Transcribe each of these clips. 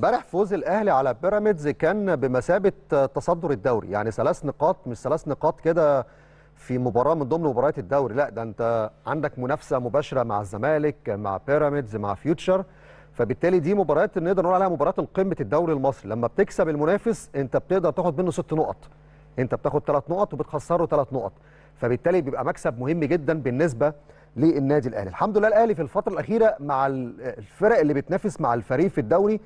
امبارح فوز الاهلي على بيراميدز كان بمثابه تصدر الدوري يعني ثلاث نقاط مش ثلاث نقاط كده في مباراه من ضمن مباريات الدوري لا ده انت عندك منافسه مباشره مع الزمالك مع بيراميدز مع فيوتشر فبالتالي دي مباريات نقدر نقول عليها مباراه قمه الدوري المصري لما بتكسب المنافس انت بتقدر تاخد منه ست نقط انت بتاخد ثلاث نقط وبتخسره ثلاث نقط فبالتالي بيبقى مكسب مهم جدا بالنسبه للنادي الاهلي الحمد لله الاهلي في الفتره الاخيره مع الفرق اللي بتنافس مع الفريق في الدوري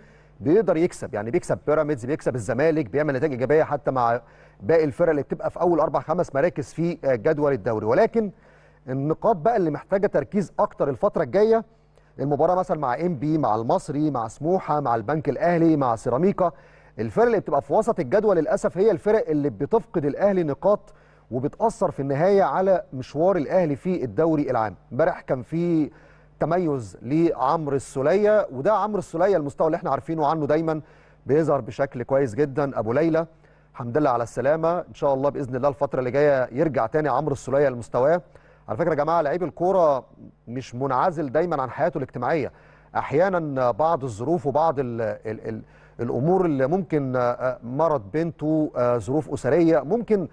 بيقدر يكسب يعني بيكسب بيراميدز بيكسب الزمالك بيعمل نتائج ايجابيه حتى مع باقي الفرق اللي بتبقى في اول اربع خمس مراكز في آه، جدول الدوري ولكن النقاط بقى اللي محتاجه تركيز اكتر الفتره الجايه المباراه مثلا مع ام بي مع المصري مع سموحه مع البنك الاهلي مع سيراميكا الفرق اللي بتبقى في وسط الجدول للاسف هي الفرق اللي بتفقد الاهلي نقاط وبتاثر في النهايه على مشوار الاهلي في الدوري العام امبارح كان في تميز لعمرو السوليه وده عمرو السوليه المستوى اللي احنا عارفينه عنه دايما بيظهر بشكل كويس جدا ابو ليلى الحمد لله على السلامه ان شاء الله باذن الله الفتره اللي جايه يرجع تاني عمرو السوليه لمستواه على فكره يا جماعه لعيب الكوره مش منعزل دايما عن حياته الاجتماعيه احيانا بعض الظروف وبعض الـ الـ الـ الامور اللي ممكن آه، آه، مرض بنته آه، ظروف اسريه ممكن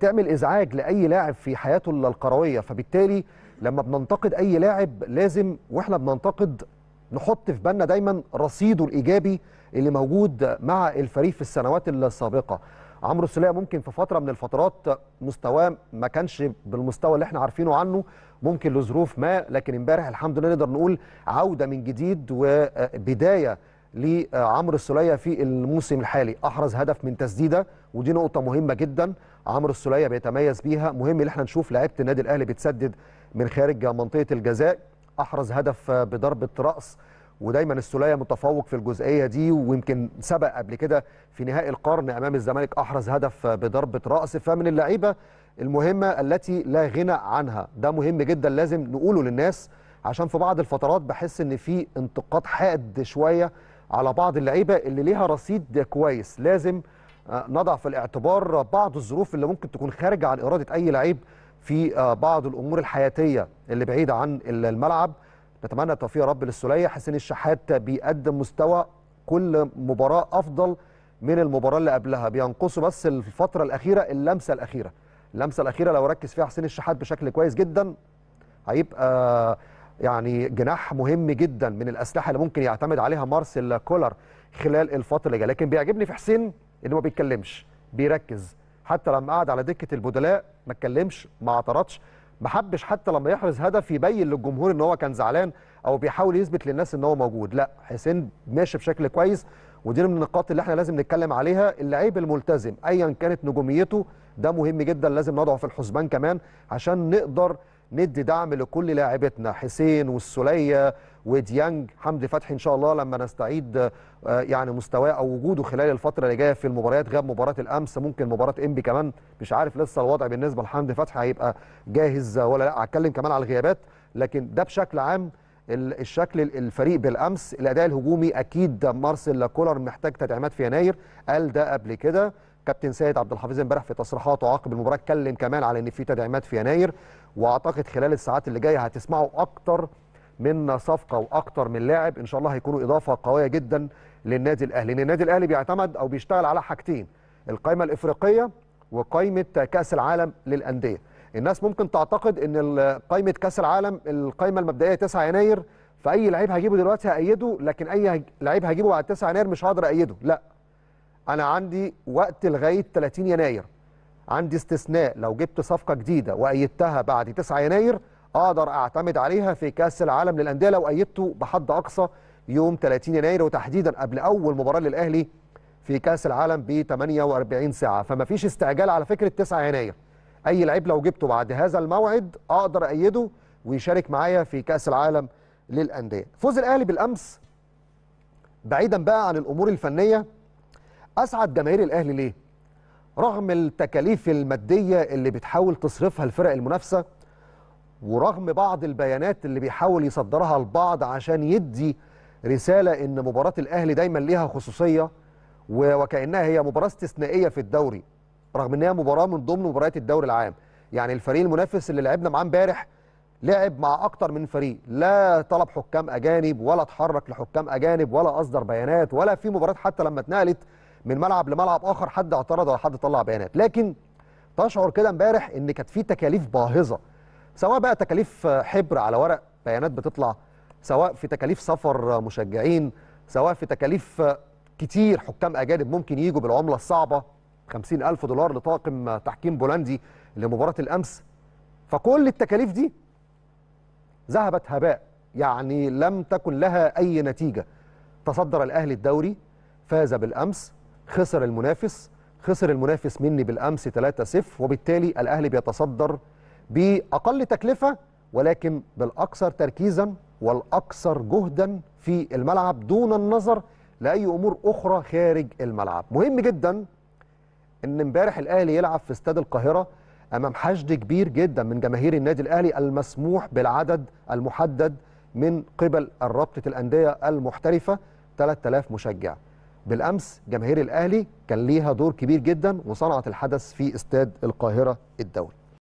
تعمل ازعاج لاي لاعب في حياته القرويه فبالتالي لما بننتقد اي لاعب لازم واحنا بننتقد نحط في بالنا دايما رصيده الايجابي اللي موجود مع الفريق في السنوات السابقه عمرو السليه ممكن في فتره من الفترات مستواه ما كانش بالمستوى اللي احنا عارفينه عنه ممكن لظروف ما لكن امبارح الحمد لله نقدر نقول عوده من جديد وبدايه لعمرو السليه في الموسم الحالي احرز هدف من تسديده ودي نقطه مهمه جدا عمرو السليه بيتميز بيها مهم ان احنا نشوف لعيبه النادي الاهلي بتسدد من خارج منطقه الجزاء احرز هدف بضربه راس ودايما السوليه متفوق في الجزئيه دي ويمكن سبق قبل كده في نهائي القرن امام الزمالك احرز هدف بضربه راس فمن اللعيبه المهمه التي لا غنى عنها ده مهم جدا لازم نقوله للناس عشان في بعض الفترات بحس ان في انتقاد حاد شويه على بعض اللعيبه اللي ليها رصيد كويس لازم آه، نضع في الاعتبار بعض الظروف اللي ممكن تكون خارجه عن اراده اي لعيب في آه، بعض الامور الحياتيه اللي بعيده عن الملعب نتمنى التوفيق يا رب للسوليه حسين الشحات بيقدم مستوى كل مباراه افضل من المباراه اللي قبلها بينقصه بس الفتره الاخيره اللمسه الاخيره اللمسه الاخيره لو ركز فيها حسين الشحات بشكل كويس جدا هيبقى آه، يعني جناح مهم جدا من الاسلحه اللي ممكن يعتمد عليها مارسيل كولر خلال الفتره اللي جايه لكن بيعجبني في حسين انه ما بيتكلمش بيركز حتى لما قعد على دكه البدلاء ما اتكلمش ما اعترضش ما حبش حتى لما يحرز هدف يبين للجمهور ان هو كان زعلان او بيحاول يثبت للناس ان هو موجود لا حسين ماشي بشكل كويس ودي من النقاط اللي احنا لازم نتكلم عليها اللعيب الملتزم ايا كانت نجوميته ده مهم جدا لازم نضعه في الحسبان كمان عشان نقدر ندي دعم لكل لاعبتنا حسين والسوليه وديانج حمدي فتحي ان شاء الله لما نستعيد آه، يعني مستواه او وجوده خلال الفتره اللي جايه في المباريات غاب مباراه الامس ممكن مباراه انبي كمان مش عارف لسه الوضع بالنسبه لحمدي فتحي هيبقى جاهز ولا لا هتكلم كمان على الغيابات لكن ده بشكل عام الشكل الفريق بالامس الاداء الهجومي اكيد مارسيل كولر محتاج تدعيمات في يناير قال ده قبل كده كابتن سيد عبد الحفيظ امبارح في تصريحاته عقب المباراه اتكلم كمان على ان في تدعيمات في يناير واعتقد خلال الساعات اللي جايه هتسمعوا اكتر من صفقه واكتر من لاعب ان شاء الله هيكونوا اضافه قويه جدا للنادي الاهلي لان النادي الاهلي بيعتمد او بيشتغل على حاجتين القائمه الافريقيه وقائمه كاس العالم للانديه الناس ممكن تعتقد ان قائمه كاس العالم القائمه المبدئيه 9 يناير فاي لعيب هجيبه دلوقتي هايده لكن اي لعيب هجيبه بعد 9 يناير مش هقدر ايده لا انا عندي وقت لغايه 30 يناير عندي استثناء لو جبت صفقه جديده وايدتها بعد 9 يناير اقدر اعتمد عليها في كاس العالم للانديه لو ايدته بحد اقصى يوم 30 يناير وتحديدا قبل اول مباراه للاهلي في كاس العالم ب 48 ساعه فما فيش استعجال على فكره 9 يناير اي لعيب لو جبته بعد هذا الموعد اقدر ايده ويشارك معايا في كاس العالم للانديه فوز الاهلي بالامس بعيدا بقى عن الامور الفنيه اسعد جماهير الاهلي ليه رغم التكاليف الماديه اللي بتحاول تصرفها الفرق المنافسه ورغم بعض البيانات اللي بيحاول يصدرها البعض عشان يدي رسالة إن مباراة الأهلي دايما ليها خصوصية وكأنها هي مباراة استثنائية في الدوري رغم إنها مباراة من ضمن مباريات الدوري العام يعني الفريق المنافس اللي لعبنا معاه امبارح لعب مع أكتر من فريق لا طلب حكام أجانب ولا اتحرك لحكام أجانب ولا أصدر بيانات ولا في مباراة حتى لما اتنقلت من ملعب لملعب آخر حد اعترض ولا حد طلع بيانات لكن تشعر كده امبارح إن كانت في تكاليف باهظة سواء بقى تكاليف حبر على ورق بيانات بتطلع سواء في تكاليف سفر مشجعين سواء في تكاليف كتير حكام أجانب ممكن يجوا بالعملة الصعبة 50 ألف دولار لطاقم تحكيم بولندي لمباراة الأمس فكل التكاليف دي ذهبت هباء يعني لم تكن لها أي نتيجة تصدر الأهلي الدوري فاز بالأمس خسر المنافس خسر المنافس مني بالأمس 3-0 وبالتالي الأهلي بيتصدر باقل تكلفه ولكن بالاكثر تركيزا والاكثر جهدا في الملعب دون النظر لاي امور اخرى خارج الملعب مهم جدا ان امبارح الاهلي يلعب في استاد القاهره امام حشد كبير جدا من جماهير النادي الاهلي المسموح بالعدد المحدد من قبل رابطه الانديه المحترفه 3000 مشجع بالامس جماهير الاهلي كان ليها دور كبير جدا وصنعت الحدث في استاد القاهره الدولي